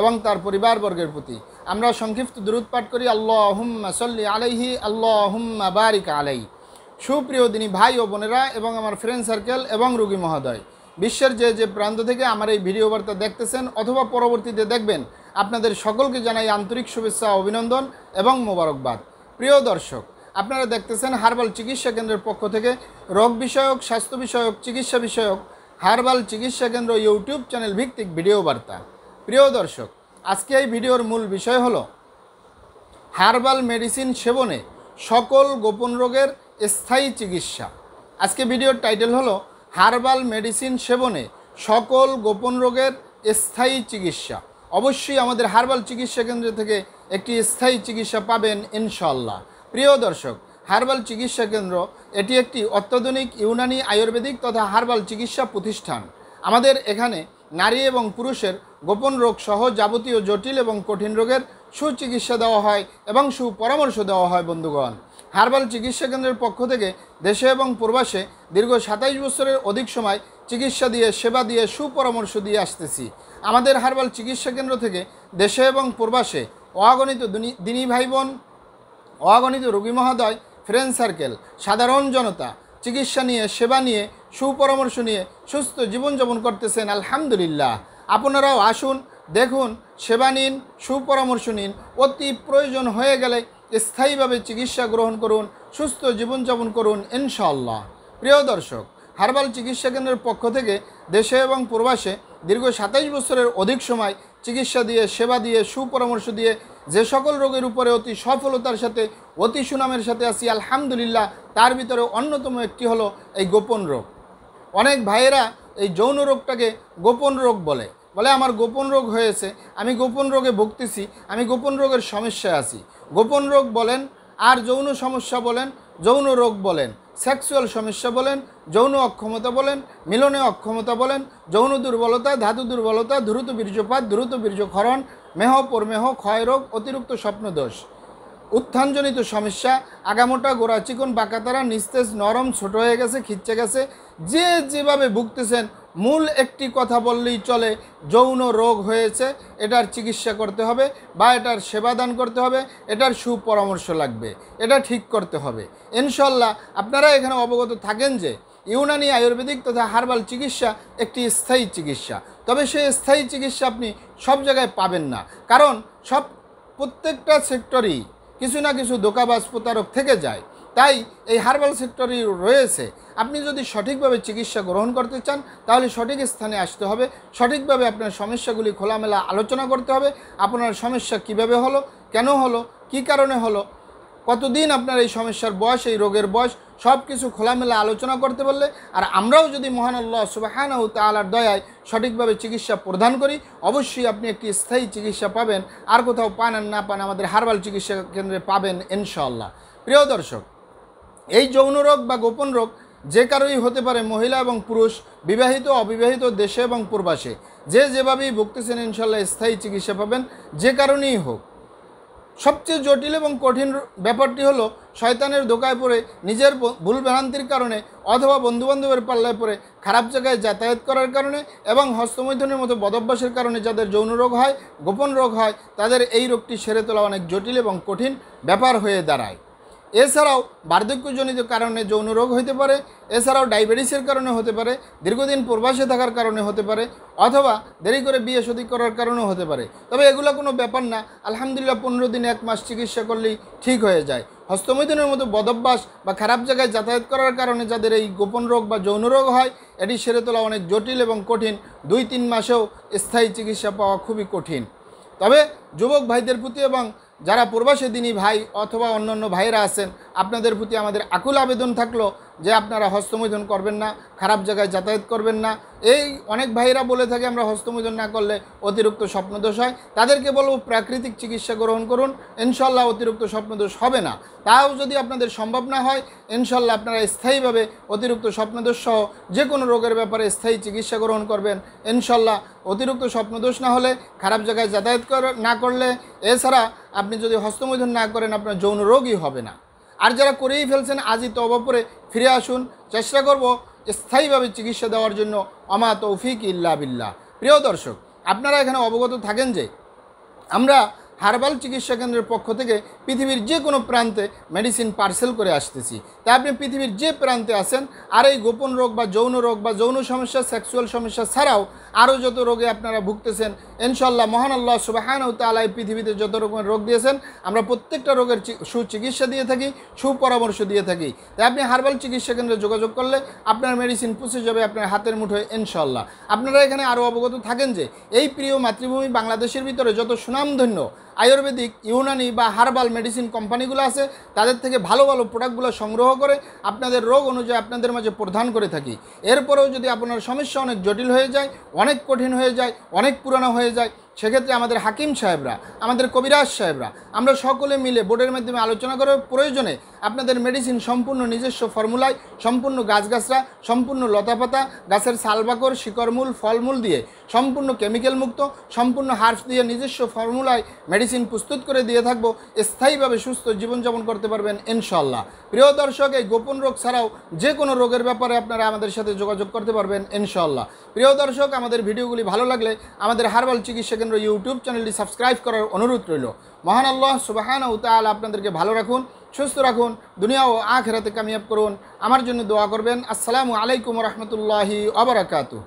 এবং তার পরিবারবর্গের প্রতি আমরা সংক্ষিপ্ত দূরত পাঠ করি আল্লাহ হুম্মা সল্লি আলাইহি আল্লাহ হুম্মা বারিক আলাই সুপ্রিয় দিনী ভাই ও বোনেরা এবং আমার ফ্রেন্ড সার্কেল এবং রুগী মহোদয় বিশ্বের যে যে প্রান্ত থেকে আমার এই ভিডিও বার্তা দেখতেছেন অথবা পরবর্তীতে দেখবেন আপনাদের সকলকে জানাই আন্তরিক শুভেচ্ছা অভিনন্দন এবং মোবারকবাদ প্রিয় দর্শক আপনারা দেখতেছেন হার্বাল চিকিৎসা কেন্দ্রের পক্ষ থেকে রোগ বিষয়ক স্বাস্থ্য বিষয়ক চিকিৎসা বিষয়ক হারবাল চিকিৎসা কেন্দ্র ইউটিউব চ্যানেল ভিত্তিক ভিডিও বার্তা প্রিয় দর্শক আজকে এই ভিডিওর মূল বিষয় হলো হার্বাল মেডিসিন সেবনে সকল গোপন রোগের স্থায়ী চিকিৎসা আজকে ভিডিওর টাইটেল হলো হার্বাল মেডিসিন সেবনে সকল গোপন রোগের স্থায়ী চিকিৎসা অবশ্যই আমাদের হার্বাল চিকিৎসা কেন্দ্র থেকে একটি স্থায়ী চিকিৎসা পাবেন ইনশাল্লাহ প্রিয় দর্শক হার্বাল চিকিৎসা কেন্দ্র এটি একটি অত্যাধুনিক ইউনানি আয়ুর্বেদিক তথা হার্বাল চিকিৎসা প্রতিষ্ঠান আমাদের এখানে নারী এবং পুরুষের গোপন রোগ সহ যাবতীয় জটিল এবং কঠিন রোগের সুচিকিৎসা দেওয়া হয় এবং সুপরামর্শ দেওয়া হয় বন্ধুগণ হার্বাল চিকিৎসা কেন্দ্রের পক্ষ থেকে দেশে এবং প্রবাসে দীর্ঘ সাতাইশ বছরের অধিক সময় চিকিৎসা দিয়ে সেবা দিয়ে সুপরামর্শ দিয়ে আসতেছি আমাদের হার্বাল চিকিৎসা কেন্দ্র থেকে দেশে এবং প্রবাসে অগণিত দিনী ভাই বোন অগণিত রোগী মহোদয় ফ্রেন্ড সার্কেল সাধারণ জনতা চিকিৎসা নিয়ে সেবা নিয়ে সুপরামর্শ নিয়ে সুস্থ জীবনযাপন করতেছেন আলহামদুলিল্লাহ আপনারাও আসুন দেখুন সেবা নিন সুপরামর্শ নিন অতি প্রয়োজন হয়ে গেলে স্থায়ীভাবে চিকিৎসা গ্রহণ করুন সুস্থ জীবনযাপন করুন ইনশাল্লাহ প্রিয় দর্শক হার্বাল চিকিৎসা কেন্দ্রের পক্ষ থেকে দেশে এবং প্রবাসে দীর্ঘ সাতাইশ বছরের অধিক সময় চিকিৎসা দিয়ে সেবা দিয়ে সুপরামর্শ দিয়ে যে সকল রোগের উপরে অতি সফলতার সাথে অতি সুনামের সাথে আছি আলহামদুলিল্লাহ তার ভিতরে অন্যতম একটি হলো এই গোপন রোগ অনেক ভাইয়েরা এই যৌন রোগটাকে গোপন রোগ বলে বলে আমার গোপন রোগ হয়েছে আমি গোপন রোগে ভুগতেছি আমি গোপন রোগের সমস্যায় আছি গোপন রোগ বলেন আর যৌন সমস্যা বলেন যৌন রোগ বলেন সেক্সুয়াল সমস্যা বলেন যৌন অক্ষমতা বলেন মিলনে অক্ষমতা বলেন যৌন দুর্বলতা ধাতু দুর্বলতা দ্রুত বীর্যপাত দ্রুত বীর্যক্ষরণ মেহ পরমেহ ক্ষয় রোগ অতিরিক্ত স্বপ্নদোষ উত্থানজনিত সমস্যা আগামোটা গোড়া চিকন বাঁকাতারা নিস্তেজ নরম ছোট হয়ে গেছে খিচ্ছে গেছে যে যেভাবে ভুগতেছেন মূল একটি কথা বললেই চলে যৌন রোগ হয়েছে এটার চিকিৎসা করতে হবে বা এটার সেবাদান করতে হবে এটার সুপরামর্শ লাগবে এটা ঠিক করতে হবে ইনশাল্লাহ আপনারা এখানে অবগত থাকেন যে ইউনানি আয়ুর্বেদিক তথা হার্বাল চিকিৎসা একটি স্থায়ী চিকিৎসা তবে সেই স্থায়ী চিকিৎসা আপনি সব জায়গায় পাবেন না কারণ সব প্রত্যেকটা সেক্টরেই কিছু না কিছু দোকাবাজ প্রতারক থেকে যায় তাই এই হার্বাল সেক্টরই রয়েছে আপনি যদি সঠিকভাবে চিকিৎসা গ্রহণ করতে চান তাহলে সঠিক স্থানে আসতে হবে সঠিকভাবে আপনার সমস্যাগুলি খোলামেলা আলোচনা করতে হবে আপনার সমস্যা কিভাবে হলো কেন হলো কি কারণে হলো কতদিন আপনার এই সমস্যার বয়স এই রোগের বয়স সব কিছু খোলামেলা আলোচনা করতে পারলে আর আমরাও যদি মহান আল্লাহ সুবাহান ও তালার দয়ায় সঠিকভাবে চিকিৎসা প্রদান করি অবশ্যই আপনি একটি স্থায়ী চিকিৎসা পাবেন আর কোথাও পান আর না পান আমাদের হারবাল চিকিৎসা কেন্দ্রে পাবেন ইনশাল্লাহ প্রিয় দর্শক এই যৌন রোগ বা গোপন রোগ যে কারোই হতে পারে মহিলা এবং পুরুষ বিবাহিত অবিবাহিত দেশে এবং প্রবাসে যে যেভাবেই ভুগতেছেন ইনশাল্লাহ স্থায়ী চিকিৎসা পাবেন যে কারণেই হোক সবচেয়ে জটিল এবং কঠিন ব্যাপারটি হলো শয়তানের দোকায় পড়ে নিজের ভুল ভ্রান্তির কারণে অথবা বন্ধুবান্ধবের পাল্লায় পড়ে খারাপ জায়গায় যাতায়াত করার কারণে এবং হস্তমৈধনের মতো বদভ্যাসের কারণে যাদের যৌন রোগ হয় গোপন রোগ হয় তাদের এই রোগটি সেরে তোলা অনেক জটিল এবং কঠিন ব্যাপার হয়ে দাঁড়ায় এছাড়াও বার্ধক্যজনিত কারণে যৌন রোগ হতে পারে এছাড়াও ডায়াবেটিসের কারণে হতে পারে দীর্ঘদিন প্রবাসে থাকার কারণে হতে পারে অথবা দেরি করে বিয়ে সতী করার কারণেও হতে পারে তবে এগুলো কোনো ব্যাপার না আলহামদুলিল্লাহ পনেরো দিন এক মাস চিকিৎসা করলেই ঠিক হয়ে যায় হস্তমৈদিনের মতো বদভ্যাস বা খারাপ জায়গায় যাতায়াত করার কারণে যাদের এই গোপন রোগ বা যৌন রোগ হয় এটি সেরে তোলা অনেক জটিল এবং কঠিন দুই তিন মাসেও স্থায়ী চিকিৎসা পাওয়া খুবই কঠিন তবে যুবক ভাইদের প্রতি এবং যারা প্রবাসী দিনই ভাই অথবা অন্য অন্য ভাইয়েরা আছেন আপনাদের প্রতি আমাদের আকুল আবেদন থাকলো যে আপনারা হস্তমৈথন করবেন না খারাপ জায়গায় যাতায়াত করবেন না এই অনেক ভাইরা বলে থাকে আমরা হস্তমৈথন না করলে অতিরিক্ত স্বপ্নদোষ হয় তাদেরকে বলবো প্রাকৃতিক চিকিৎসা গ্রহণ করুন ইনশাল্লাহ অতিরিক্ত স্বপ্নদোষ হবে না তাও যদি আপনাদের সম্ভব না হয় ইনশাল্লাহ আপনারা স্থায়ীভাবে অতিরিক্ত স্বপ্নদোষ সহ যে কোনো রোগের ব্যাপারে স্থায়ী চিকিৎসা গ্রহণ করবেন ইনশাল্লাহ অতিরিক্ত স্বপ্নদোষ না হলে খারাপ জায়গায় যাতায়াত না করলে এছাড়া আপনি যদি হস্তমৈধন না করেন আপনার যৌন রোগই হবে না আর যারা করেই ফেলছেন আজই তো অবপরে ফিরে আসুন চেষ্টা করব স্থায়ীভাবে চিকিৎসা দেওয়ার জন্য অমা তৌফিক ইল্লা বিল্লা প্রিয় দর্শক আপনারা এখানে অবগত থাকেন যে আমরা হার্বাল চিকিৎসা কেন্দ্রের পক্ষ থেকে পৃথিবীর যে কোনো প্রান্তে মেডিসিন পার্সেল করে আসতেছি তাই আপনি পৃথিবীর যে প্রান্তে আসেন আর এই গোপন রোগ বা যৌন রোগ বা যৌন সমস্যা সেক্সুয়াল সমস্যা ছাড়াও আরও যত রোগে আপনারা ভুগতেছেন ইনশাল্লাহ মহান আল্লাহ সুবাহান তালা এই পৃথিবীতে যত রকমের রোগ দিয়েছেন আমরা প্রত্যেকটা রোগের সুচিকিৎসা দিয়ে থাকি সুপরামর্শ দিয়ে থাকি তাই আপনি হার্বাল চিকিৎসা কেন্দ্রে যোগাযোগ করলে আপনার মেডিসিন পুষে যাবে আপনার হাতের মুঠোয় ইনশাল্লাহ আপনারা এখানে আরও অবগত থাকেন যে এই প্রিয় মাতৃভূমি বাংলাদেশের ভিতরে যত সুনামধন্য আয়ুর্বেদিক ইউনানি বা হার্বাল মেডিসিন কোম্পানিগুলো আছে তাদের থেকে ভালো ভালো প্রোডাক্টগুলো সংগ্রহ করে আপনাদের রোগ অনুযায়ী আপনাদের মাঝে প্রদান করে থাকি এরপরেও যদি আপনার সমস্যা অনেক জটিল হয়ে যায় অনেক কঠিন হয়ে যায় অনেক পুরানো হয়ে যায় সেক্ষেত্রে আমাদের হাকিম সাহেবরা আমাদের কবিরাজ সাহেবরা আমরা সকলে মিলে বোর্ডের মাধ্যমে আলোচনা করার প্রয়োজনে আপনাদের মেডিসিন সম্পূর্ণ নিজস্ব ফর্মুলায় সম্পূর্ণ গাছগাছরা সম্পূর্ণ লতাপাতা গাছের শালবাকর শিকড়মূল ফলমূল দিয়ে সম্পূর্ণ কেমিক্যাল মুক্ত সম্পূর্ণ হার্স দিয়ে নিজস্ব ফর্মুলায় মেডিসিন প্রস্তুত করে দিয়ে থাকবো স্থায়ীভাবে সুস্থ জীবনযাপন করতে পারবেন ইনশাল্লাহ প্রিয় দর্শক এই গোপন রোগ ছাড়াও যে কোনো রোগের ব্যাপারে আপনারা আমাদের সাথে যোগাযোগ করতে পারবেন ইনশাল্লাহ প্রিয় দর্শক আমাদের ভিডিওগুলি ভালো লাগলে আমাদের হার্বাল চিকিৎসাকে কেন্দ্র ইউটিউব চ্যানেলটি সাবস্ক্রাইব করার অনুরোধ রইল মহান আল্লাহ সুবাহান উতাল আপনাদেরকে ভালো রাখুন সুস্থ রাখুন দুনিয়া ও আখেরাতে কামিয়াব করুন আমার জন্য দোয়া করবেন আসসালামু আলাইকুম রহমতুল্লাহি আবরাকাতু